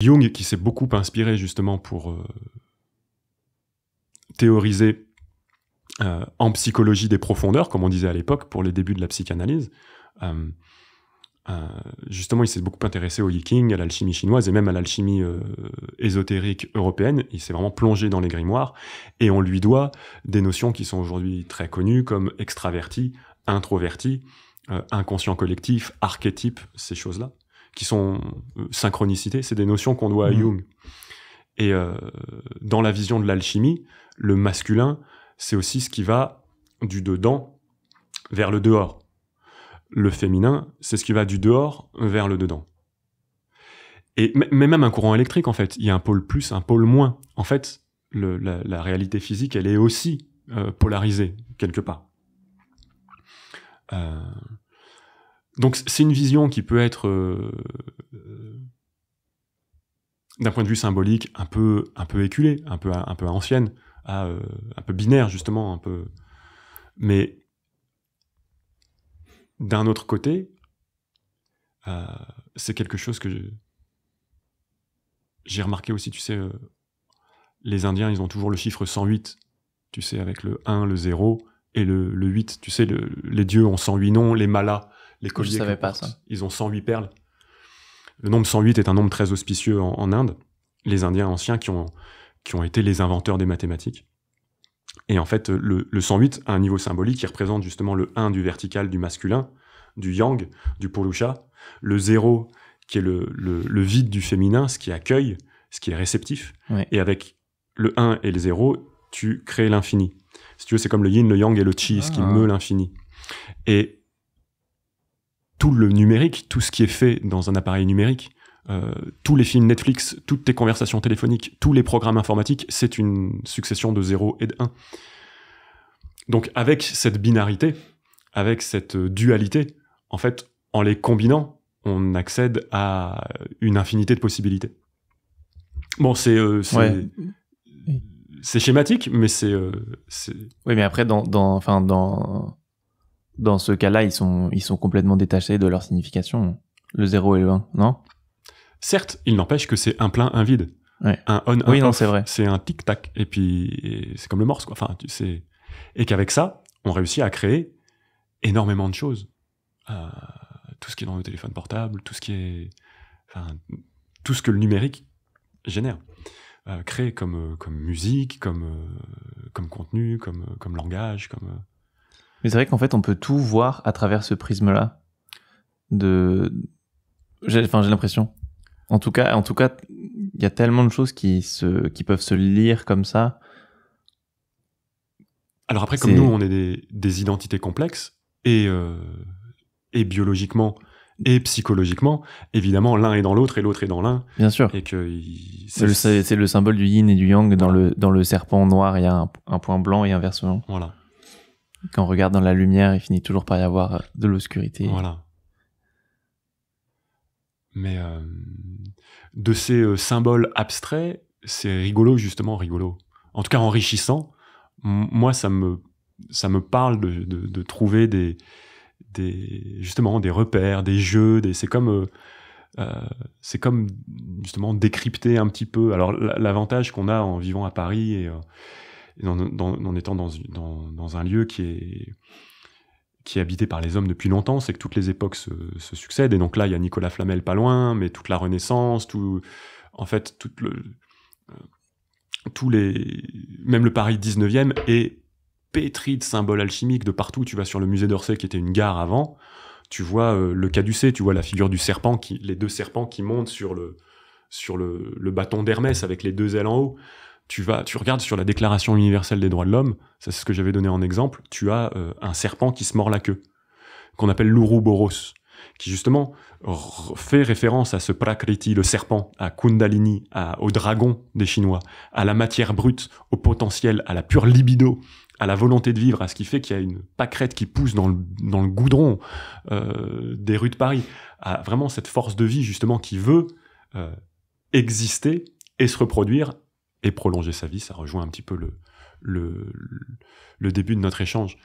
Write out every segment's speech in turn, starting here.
Jung, qui s'est beaucoup inspiré justement pour euh, théoriser euh, en psychologie des profondeurs, comme on disait à l'époque pour les débuts de la psychanalyse, euh, justement il s'est beaucoup intéressé au Yiking, à l'alchimie chinoise et même à l'alchimie ésotérique européenne. Il s'est vraiment plongé dans les grimoires et on lui doit des notions qui sont aujourd'hui très connues comme extraverti, introverti, inconscient collectif, archétype, ces choses-là qui sont euh, synchronicité, c'est des notions qu'on doit à mm. Jung. Et euh, dans la vision de l'alchimie, le masculin, c'est aussi ce qui va du dedans vers le dehors. Le féminin, c'est ce qui va du dehors vers le dedans. Et mais même un courant électrique, en fait, il y a un pôle plus, un pôle moins. En fait, la, réalité physique, elle est aussi euh, polarisée quelque part. Euh, donc c'est une vision qui peut être, euh, euh, d'un point de vue symbolique, un peu, un peu éculée, un peu, un peu ancienne, euh, un peu binaire justement, un peu. Mais d'un autre côté, c'est quelque chose que j'ai remarqué aussi, tu sais, les Indiens, ils ont toujours le chiffre 108, tu sais, avec le 1, le 0 et le, 8. Tu sais, les dieux ont 108 noms, les malas les colliers. pas ça. Ils ont 108 perles. Le nombre 108 est un nombre très auspicieux en, Inde. Les Indiens anciens qui ont, qui ont été les inventeurs des mathématiques. Et en fait, le, 108 a un niveau symbolique qui représente justement le 1 du vertical du masculin, du yang, du purusha, le 0 qui est le, le, vide du féminin, ce qui accueille, ce qui est réceptif. Et avec le 1 et le 0, tu crées l'infini. Si tu veux, c'est comme le yin, le yang et le chi, ce qui ah. meut l'infini. Et tout le numérique, tout ce qui est fait dans un appareil numérique, euh, tous les films Netflix, toutes tes conversations téléphoniques, tous les programmes informatiques, c'est une succession de 0 et de 1. Donc avec cette binarité, avec cette dualité, en fait, en les combinant, on accède à une infinité de possibilités. Bon, c'est euh, schématique, mais euh, c'est oui, mais après dans dans dans dans ce cas-là, ils sont, ils sont complètement détachés de leur signification, le 0 et le 1, non Certes, il n'empêche que c'est un plein, un vide. Un on, oui, non, c'est vrai. C'est un tic-tac. Et puis, c'est comme le morse, quoi. Enfin, tu sais. Et qu'avec ça, on réussit à créer énormément de choses. Euh, tout ce qui est dans le téléphone portable, tout ce qui est. Enfin, tout ce que le numérique génère. Euh, Créé comme, euh, comme musique, comme, comme contenu, comme, comme langage, comme. Mais c'est vrai qu'en fait, on peut tout voir à travers ce prisme-là. De, enfin, j'ai l'impression. En tout cas, en tout cas, il y a tellement de choses qui se, qui peuvent se lire comme ça. Alors après, comme nous, on est des, identités complexes et, euh, et biologiquement et psychologiquement, évidemment, l'un est dans l'autre et l'autre est dans l'un. Bien sûr. Et que c'est le, symbole du yin et du yang dans le dans le serpent noir. Il y a un point blanc et inversement. Voilà. Quand on regarde dans la lumière, il finit toujours par y avoir euh, de l'obscurité. Voilà. Mais euh, de ces euh, symboles abstraits, c'est rigolo, justement, rigolo. En tout cas, enrichissant. moi, ça me, ça me parle de, trouver des, justement, des repères, des jeux. Des, c'est comme. c'est comme justement décrypter un petit peu. Alors l'avantage qu'on a en vivant à Paris et, en, étant dans, un lieu qui est, qui est habité par les hommes depuis longtemps, c'est que toutes les époques se, succèdent. Et donc là, il y a Nicolas Flamel pas loin, mais toute la Renaissance, en fait, euh, les, même le Paris 19e est pétri de symboles alchimiques de partout. Tu vas sur le musée d'Orsay qui était une gare avant, tu vois euh, le caducé, tu vois la figure du serpent, qui, les deux serpents qui montent sur le bâton d'Hermès avec les deux ailes en haut tu vas, tu regardes sur la Déclaration universelle des droits de l'homme, ça c'est ce que j'avais donné en exemple, tu as euh, un serpent qui se mord la queue, qu'on appelle boros qui justement fait référence à ce Prakriti, le serpent, à Kundalini, au dragon des Chinois, à la matière brute, au potentiel, à la pure libido, à la volonté de vivre, à ce qui fait qu'il y a une pâquerette qui pousse dans le, goudron euh, des rues de Paris, à vraiment cette force de vie justement qui veut euh, exister et se reproduire et prolonger sa vie, ça rejoint un petit peu le, le, le début de notre échange.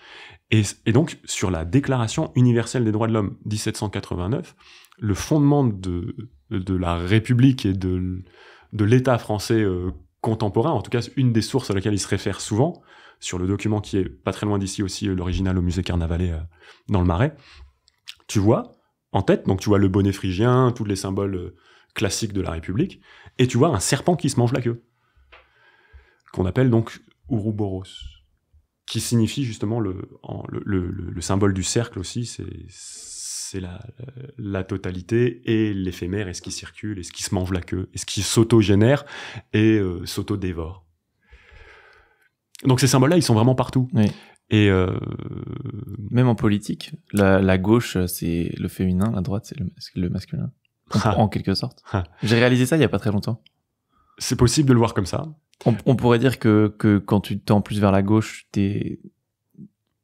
Et, donc, sur la Déclaration universelle des droits de l'homme 1789, le fondement de, de la République et de, de l'État français euh, contemporain, en tout cas une des sources à laquelle il se réfère souvent, sur le document qui est pas très loin d'ici aussi, euh, l'original au musée Carnavalet euh, dans le Marais, tu vois en tête, donc tu vois le bonnet phrygien, tous les symboles classiques de la République, et tu vois un serpent qui se mange la queue qu'on appelle donc Ouroboros, qui signifie justement le, le, symbole du cercle aussi, c'est la, la, totalité et l'éphémère, et ce qui circule, et ce qui se mange la queue, et ce qui s'autogénère et euh, s'autodévore. Donc ces symboles-là, ils sont vraiment partout. Et euh, Même en politique, la, gauche, c'est le féminin, la droite, c'est le, le masculin. Ah. en quelque sorte. Ah. J'ai réalisé ça il y a pas très longtemps. C'est possible de le voir comme ça. On, pourrait dire que, quand tu tends plus vers la gauche, tu es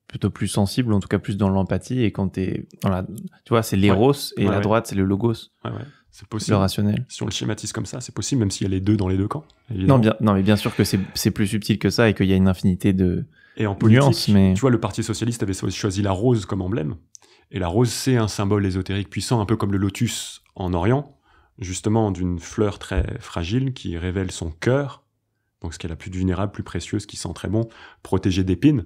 plutôt plus sensible, en tout cas plus dans l'empathie, et quand tu es dans la... Tu vois, c'est l'éros, et la droite, c'est le logos. C'est possible. Le rationnel. Si on le schématise comme ça, c'est possible, même s'il y a les deux dans les deux camps. Non, bien, non, mais bien sûr que c'est plus subtil que ça et qu'il y a une infinité de et en politique, Mais... Tu vois, le Parti Socialiste avait choisi la rose comme emblème. Et la rose, c'est un symbole ésotérique puissant, un peu comme le lotus en Orient justement d'une fleur très fragile qui révèle son cœur, donc ce qui est la plus vulnérable, plus précieuse, qui sent très bon, protégé d'épines.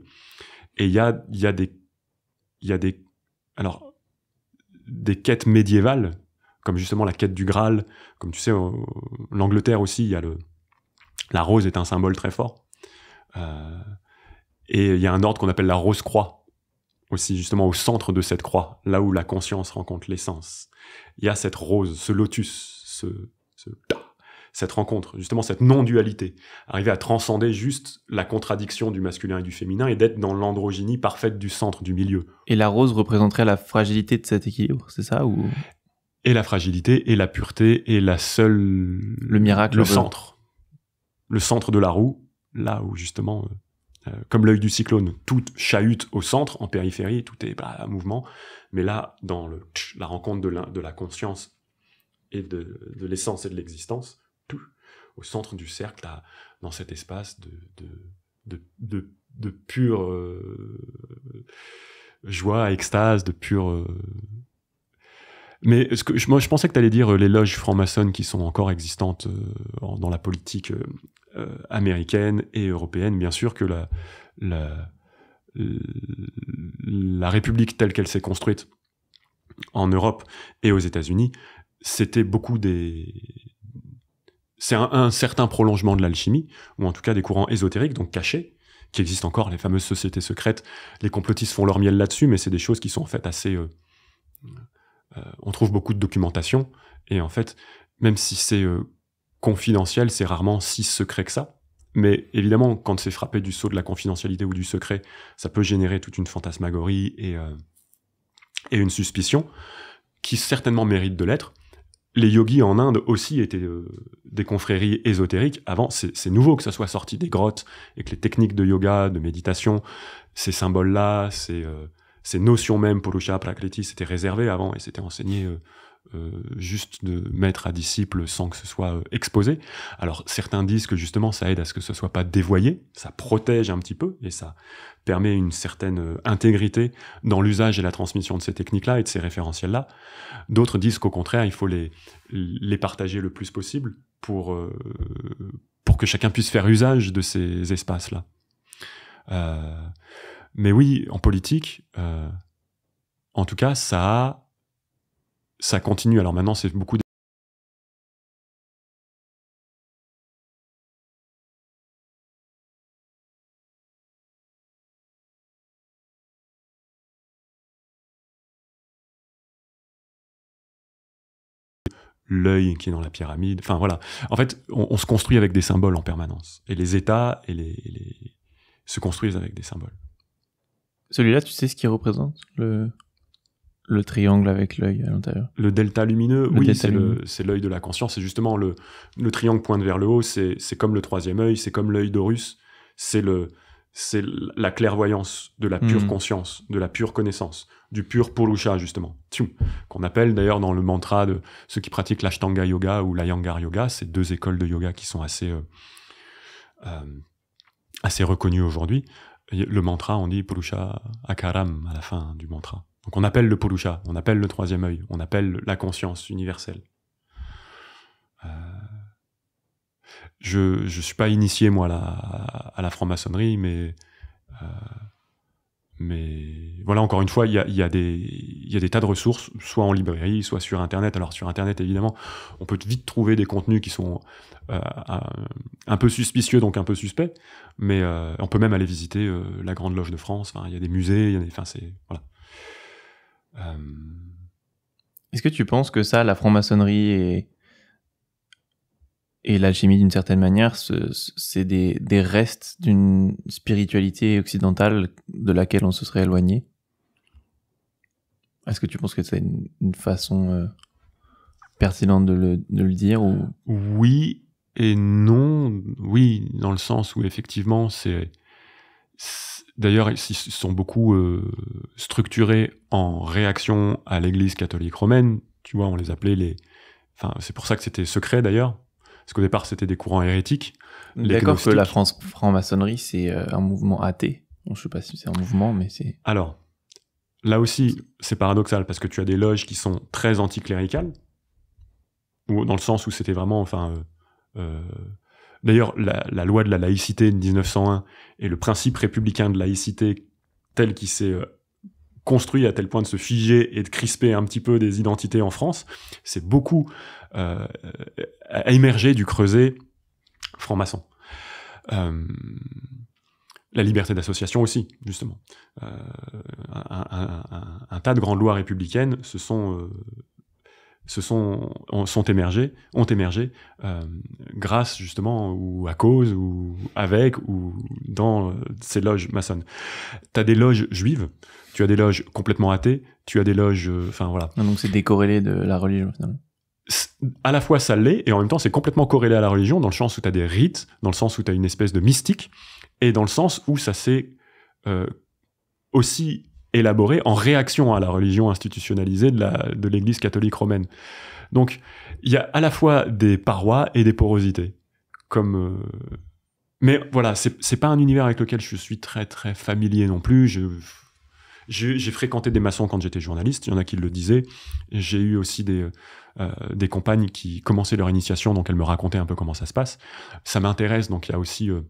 Et il y a, y des, il y a des, alors des quêtes médiévales, comme justement la quête du Graal, comme tu sais, l'Angleterre aussi, il y a le, la rose est un symbole très fort. Euh, et il y a un ordre qu'on appelle la Rose Croix, aussi justement au centre de cette croix, là où la conscience rencontre l'essence. Il y a cette rose, ce lotus, ce, cette rencontre, justement cette non-dualité, arriver à transcender juste la contradiction du masculin et du féminin et d'être dans l'androgynie parfaite du centre, du milieu. Et la rose représenterait la fragilité de cet équilibre, c'est ça ou... Et la fragilité et la pureté et la seule... Le miracle. Le centre. Le centre de la roue, là où justement euh, euh, comme l'œil du cyclone, tout chahute au centre, en périphérie, tout est à bah, mouvement. Mais là, dans la rencontre de la, de la conscience et de, l'essence et de l'existence, tout, au centre du cercle, dans cet espace de, de, pure euh, joie, extase, de pure... Euh, Mais ce que, moi, je pensais que tu allais dire les loges franc-maçonnes qui sont encore existantes dans la politique euh, américaine et européenne, bien sûr, que la, la, République telle qu'elle s'est construite en Europe et aux États-Unis, c'était beaucoup des. C'est un, certain prolongement de l'alchimie, ou en tout cas des courants ésotériques, donc cachés, qui existent encore, les fameuses sociétés secrètes. Les complotistes font leur miel là-dessus, mais c'est des choses qui sont en fait assez. Euh, euh, on trouve beaucoup de documentation, et en fait, même si c'est confidentiel, c'est rarement si secret que ça. Mais évidemment, quand c'est frappé du sceau de la confidentialité ou du secret, ça peut générer toute une fantasmagorie et, euh, une suspicion qui certainement mérite de l'être. Les yogis en Inde aussi étaient euh, des confréries ésotériques. Avant, c'est nouveau que ça soit sorti des grottes et que les techniques de yoga, de méditation, ces symboles-là, ces, euh, ces notions même, Purusha, Prakriti, c'était réservé avant et c'était enseigné euh, juste de mettre à disciple sans que ce soit euh, exposé. Alors certains disent que justement ça aide à ce que ce soit pas dévoyé, ça protège un petit peu et ça permet une certaine euh, intégrité dans l'usage et la transmission de ces techniques-là et de ces référentiels-là. D'autres disent qu'au contraire, il faut les, les partager le plus possible pour, pour que chacun puisse faire usage de ces espaces-là. mais oui, en politique, en tout cas, ça a ça continue. Alors maintenant, c'est beaucoup l'œil qui est dans la pyramide. Enfin voilà. En fait, on, se construit avec des symboles en permanence. Et les États et les, se construisent avec des symboles. Celui-là, tu sais ce qu'il représente le le triangle avec l'œil à l'intérieur. Le delta lumineux, oui, c'est l'œil de la conscience. C'est justement le, triangle pointe vers le haut, c'est comme le troisième œil, c'est comme l'œil d'Horus, c'est le c'est la clairvoyance de la pure hmm. conscience, de la pure connaissance, du pur Purusha, justement. Qu'on appelle d'ailleurs dans le mantra de ceux qui pratiquent l'Ashtanga Yoga ou l'Ayangar Yoga, ces deux écoles de yoga qui sont assez, euh, euh, assez reconnues aujourd'hui. Le mantra, on dit Purusha Akaram à la fin du mantra. Donc on appelle le Poloucha, on appelle le troisième œil, on appelle la conscience universelle. Euh, je ne suis pas initié, moi, à la, franc-maçonnerie, mais, euh, mais voilà, encore une fois, il y a, y, des tas de ressources, soit en librairie, soit sur Internet. Alors sur Internet, évidemment, on peut vite trouver des contenus qui sont euh, un peu suspicieux, donc un peu suspects, mais on peut même aller visiter la Grande Loge de France. Il y a des musées, y a Enfin, c'est... Voilà. Euh, est-ce que tu penses que ça, la franc-maçonnerie et, et l'alchimie, d'une certaine manière, c'est des, restes d'une spiritualité occidentale de laquelle on se serait éloigné Est-ce que tu penses que c'est une, façon euh, pertinente de le, de le dire ou... Oui et non. Oui, dans le sens où effectivement, c'est D'ailleurs, ils sont beaucoup euh, structurés en réaction à l'Église catholique romaine. Tu vois, on les appelait les. Enfin, c'est pour ça que c'était secret d'ailleurs, parce qu'au départ c'était des courants hérétiques. D'accord que la France franc-maçonnerie c'est euh, un mouvement athée. Bon, je sais pas si c'est un mouvement, mais c'est. Alors, là aussi, c'est paradoxal parce que tu as des loges qui sont très anticléricales, ou dans le sens où c'était vraiment, enfin, euh, D'ailleurs, la, loi de la laïcité de 1901 et le principe républicain de laïcité tel qu'il s'est euh, construit à tel point de se figer et de crisper un petit peu des identités en France, c'est beaucoup euh, à euh, émerger du creuset franc-maçon. Euh, la liberté d'association aussi, justement. un, un, tas de grandes lois républicaines se sont sont, sont émergés, ont émergé euh, grâce justement ou à cause ou avec ou dans euh, ces loges maçonnes. Tu as des loges juives, tu as des loges complètement athées, tu as des loges, euh, enfin voilà. Ah, donc c'est décorrélé de la religion à la fois ça l'est, et en même temps c'est complètement corrélé à la religion, dans le sens où tu as des rites, dans le sens où tu as une espèce de mystique, et dans le sens où ça s'est aussi élaboré en réaction à la religion institutionnalisée de l'Église de catholique romaine. Donc, il y a à la fois des parois et des porosités. Comme, euh, Mais voilà, c'est pas un univers avec lequel je suis très très familier non plus. Je, j'ai fréquenté des maçons quand j'étais journaliste, il y en a qui le disaient. J'ai eu aussi des, euh, des compagnes qui commençaient leur initiation, donc elles me racontaient un peu comment ça se passe. Ça m'intéresse, donc il y a aussi euh,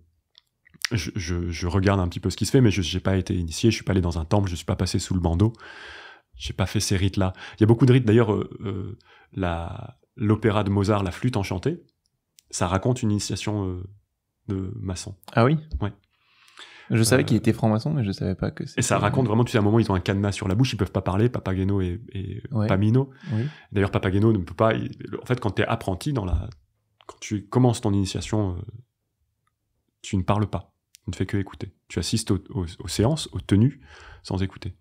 je, regarde un petit peu ce qui se fait, mais je n'ai pas été initié, je suis pas allé dans un temple, je suis pas passé sous le bandeau, j'ai pas fait ces rites-là. Il y a beaucoup de rites, d'ailleurs, euh, euh, l'opéra de Mozart, la flûte enchantée, ça raconte une initiation euh, de maçon. Ah oui Ouais. Je savais qu'il était franc-maçon, mais je savais pas que Et ça raconte vraiment, tu sais, à un moment, ils ont un cadenas sur la bouche, ils peuvent pas parler, Papageno et, et Pamino. D'ailleurs, Papageno ne peut pas. en fait, quand tu es apprenti, dans la, quand tu commences ton initiation, tu ne parles pas. Tu ne fais que écouter. Tu assistes aux, séances, aux tenues, sans écouter.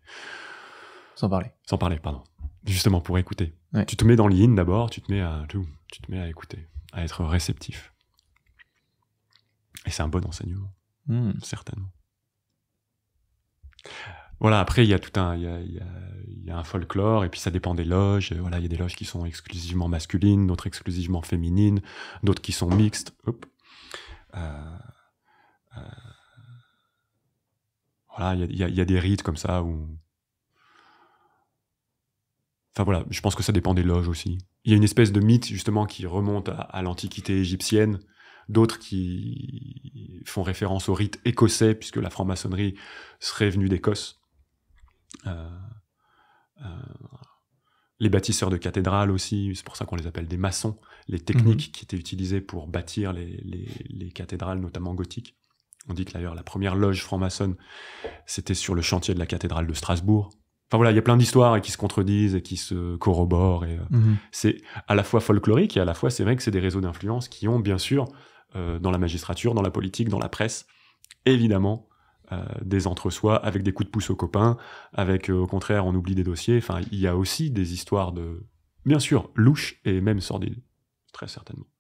Sans parler. Sans parler, pardon. Justement, pour écouter. Tu te mets dans l'in d'abord, tu te mets à tu te mets à écouter, à être réceptif. Et c'est un bon enseignement, hmm. certainement. Voilà, après, il y a tout un, y un folklore, et puis ça dépend des loges. Voilà, il y a des loges qui sont exclusivement masculines, d'autres exclusivement féminines, d'autres qui sont mixtes. Euh, euh, voilà, il y, a, des rites comme ça où. Enfin voilà, je pense que ça dépend des loges aussi. Il y a une espèce de mythe justement qui remonte à, l'antiquité égyptienne, d'autres qui font référence au rite écossais, puisque la franc-maçonnerie serait venue d'Écosse. Euh, euh, les bâtisseurs de cathédrales aussi, c'est pour ça qu'on les appelle des maçons, les techniques mhm. qui étaient utilisées pour bâtir les cathédrales, notamment gothiques. On dit que d'ailleurs la première loge franc-maçonne, c'était sur le chantier de la cathédrale de Strasbourg. Enfin voilà, il y a plein d'histoires qui se contredisent et qui se corroborent. Et euh, mhm. c'est à la fois folklorique et à la fois c'est vrai que c'est des réseaux d'influence qui ont bien sûr euh, dans la magistrature, dans la politique, dans la presse, évidemment euh, des entre-soi avec des coups de pouce aux copains, avec au contraire on oublie des dossiers. Enfin, il y a aussi des histoires de bien sûr louches et même sordides, très certainement.